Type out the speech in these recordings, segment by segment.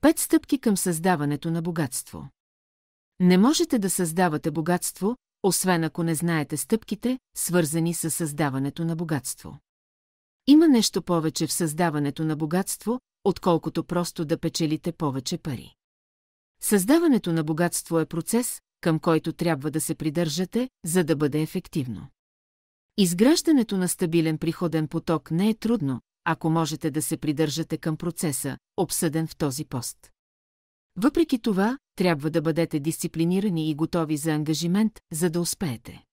Пет стъпки към създаването на богатство. Не можете да създавате богатство, освен ако не знаете стъпките, свързани с създаването на богатство. Има нещо повече в създаването на богатство, отколкото просто да печелите повече пари. Създаването на богатство е процес, към който трябва да се придържате, за да бъде ефективно. Изграждането на стабилен приходен поток не е трудно, ако можете да се придържате към процеса, обсъден в този пост. Въпреки това, трябва да бъдете дисциплинирани и готови за ангажимент, за да успеете.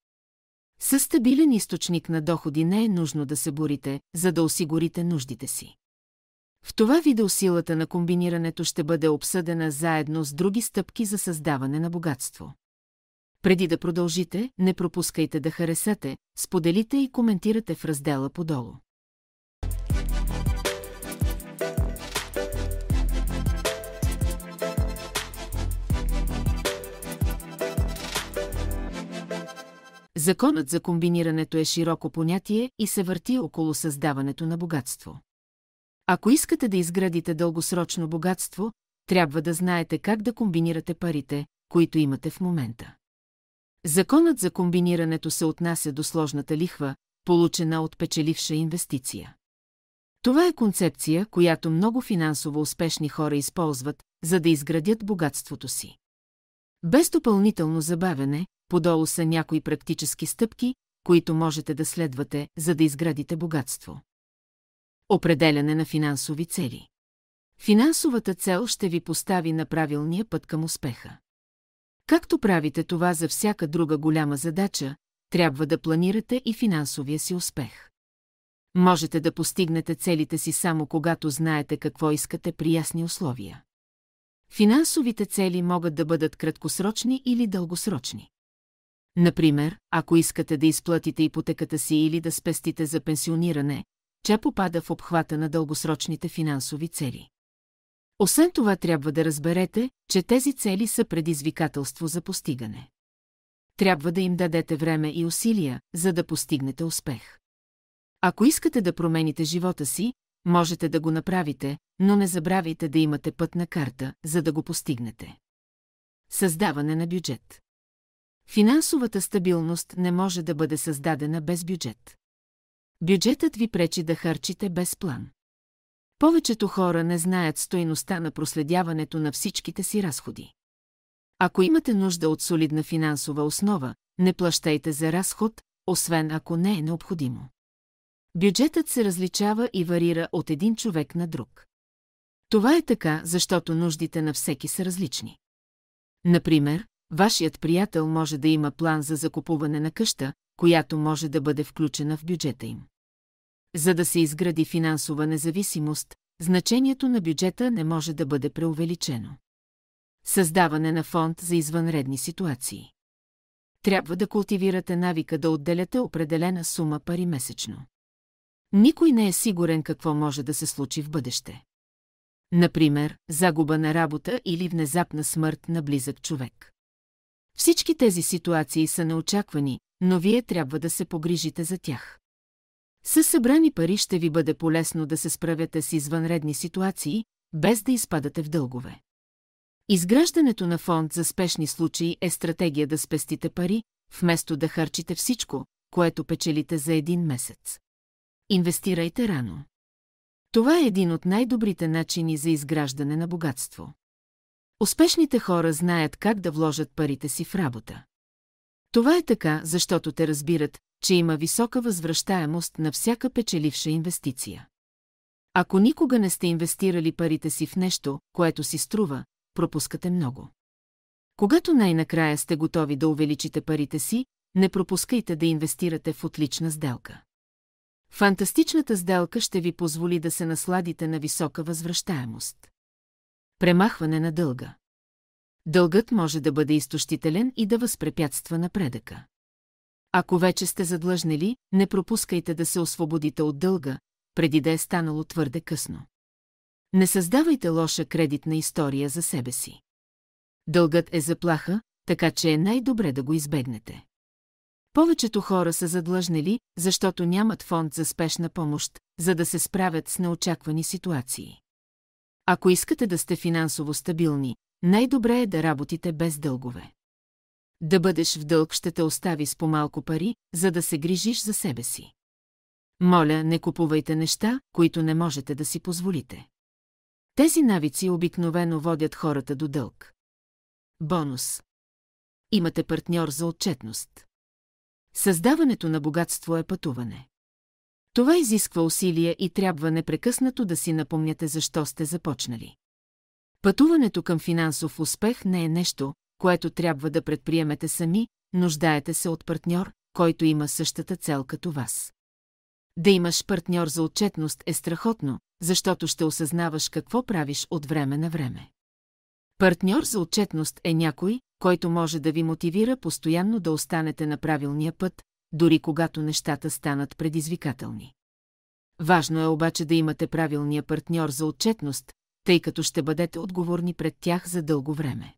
Със стабилен източник на доходи не е нужно да се борите, за да осигурите нуждите си. В това видео силата на комбинирането ще бъде обсъдена заедно с други стъпки за създаване на богатство. Преди да продължите, не пропускайте да харесате, споделите и коментирате в раздела подолу. Законът за комбинирането е широко понятие и се върти около създаването на богатство. Ако искате да изградите дългосрочно богатство, трябва да знаете как да комбинирате парите, които имате в момента. Законът за комбинирането се отнася до сложната лихва, получена от печеливша инвестиция. Това е концепция, която много финансово успешни хора използват, за да изградят богатството си. Без допълнително забавене, подолу са някои практически стъпки, които можете да следвате, за да изградите богатство. Определяне на финансови цели. Финансовата цел ще ви постави на правилния път към успеха. Както правите това за всяка друга голяма задача, трябва да планирате и финансовия си успех. Можете да постигнете целите си само когато знаете какво искате при ясни условия. Финансовите цели могат да бъдат краткосрочни или дългосрочни. Например, ако искате да изплатите ипотеката си или да спестите за пенсиониране, тя попада в обхвата на дългосрочните финансови цели. Освен това трябва да разберете, че тези цели са предизвикателство за постигане. Трябва да им дадете време и усилия, за да постигнете успех. Ако искате да промените живота си, можете да го направите, но не забравяйте да имате пътна карта, за да го постигнете. Създаване на бюджет Финансовата стабилност не може да бъде създадена без бюджет. Бюджетът ви пречи да харчите без план. Повечето хора не знаят стойността на проследяването на всичките си разходи. Ако имате нужда от солидна финансова основа, не плащайте за разход, освен ако не е необходимо. Бюджетът се различава и варира от един човек на друг. Това е така, защото нуждите на всеки са различни. Например, Вашият приятел може да има план за закупуване на къща, която може да бъде включена в бюджета им. За да се изгради финансова независимост, значението на бюджета не може да бъде преувеличено. Създаване на фонд за извънредни ситуации. Трябва да култивирате навика да отделяте определена сума пари месечно. Никой не е сигурен какво може да се случи в бъдеще. Например, загуба на работа или внезапна смърт на близък човек. Всички тези ситуации са неочаквани, но вие трябва да се погрижите за тях. С събрани пари ще ви бъде полезно да се справяте с извънредни ситуации, без да изпадате в дългове. Изграждането на фонд за спешни случаи е стратегия да спестите пари, вместо да харчите всичко, което печелите за един месец. Инвестирайте рано. Това е един от най-добрите начини за изграждане на богатство. Успешните хора знаят как да вложат парите си в работа. Това е така, защото те разбират, че има висока възвръщаемост на всяка печеливша инвестиция. Ако никога не сте инвестирали парите си в нещо, което си струва, пропускате много. Когато най-накрая сте готови да увеличите парите си, не пропускайте да инвестирате в отлична сделка. Фантастичната сделка ще ви позволи да се насладите на висока възвръщаемост. Премахване на дълга. Дългът може да бъде изтощителен и да възпрепятства напредъка. Ако вече сте задлъжнели, не пропускайте да се освободите от дълга, преди да е станало твърде късно. Не създавайте лоша кредитна история за себе си. Дългът е заплаха, така че е най-добре да го избегнете. Повечето хора са задлъжнели, защото нямат фонд за спешна помощ, за да се справят с неочаквани ситуации. Ако искате да сте финансово стабилни, най-добре е да работите без дългове. Да бъдеш в дълг ще те остави с по-малко пари, за да се грижиш за себе си. Моля, не купувайте неща, които не можете да си позволите. Тези навици обикновено водят хората до дълг. Бонус. Имате партньор за отчетност. Създаването на богатство е пътуване. Това изисква усилия и трябва непрекъснато да си напомняте защо сте започнали. Пътуването към финансов успех не е нещо, което трябва да предприемете сами, нуждаете се от партньор, който има същата цел като вас. Да имаш партньор за отчетност е страхотно, защото ще осъзнаваш какво правиш от време на време. Партньор за отчетност е някой, който може да ви мотивира постоянно да останете на правилния път, дори когато нещата станат предизвикателни. Важно е обаче да имате правилния партньор за отчетност, тъй като ще бъдете отговорни пред тях за дълго време.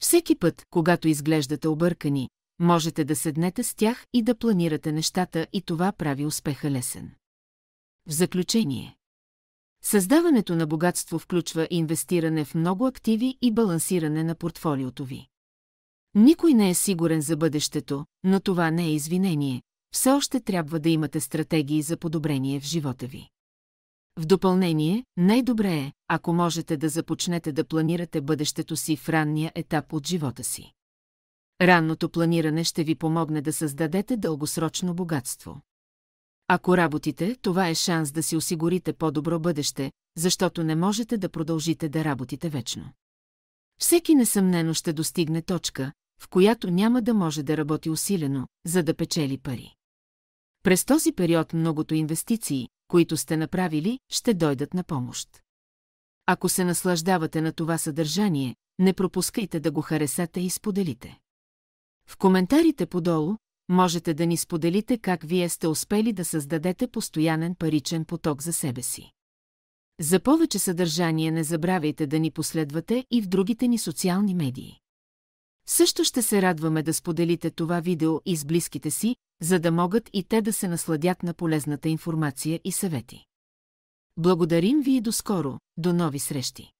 Всеки път, когато изглеждате объркани, можете да седнете с тях и да планирате нещата и това прави успеха лесен. В заключение. Създаването на богатство включва инвестиране в много активи и балансиране на портфолиото ви. Никой не е сигурен за бъдещето, но това не е извинение. Все още трябва да имате стратегии за подобрение в живота ви. В допълнение, най-добре е, ако можете да започнете да планирате бъдещето си в ранния етап от живота си. Ранното планиране ще ви помогне да създадете дългосрочно богатство. Ако работите, това е шанс да си осигурите по-добро бъдеще, защото не можете да продължите да работите вечно. Всеки несъмнено ще достигне точка, в която няма да може да работи усилено, за да печели пари. През този период многото инвестиции, които сте направили, ще дойдат на помощ. Ако се наслаждавате на това съдържание, не пропускайте да го харесате и споделите. В коментарите подолу можете да ни споделите как вие сте успели да създадете постоянен паричен поток за себе си. За повече съдържание не забравяйте да ни последвате и в другите ни социални медии. Също ще се радваме да споделите това видео и с близките си, за да могат и те да се насладят на полезната информация и съвети. Благодарим ви и до скоро, до нови срещи!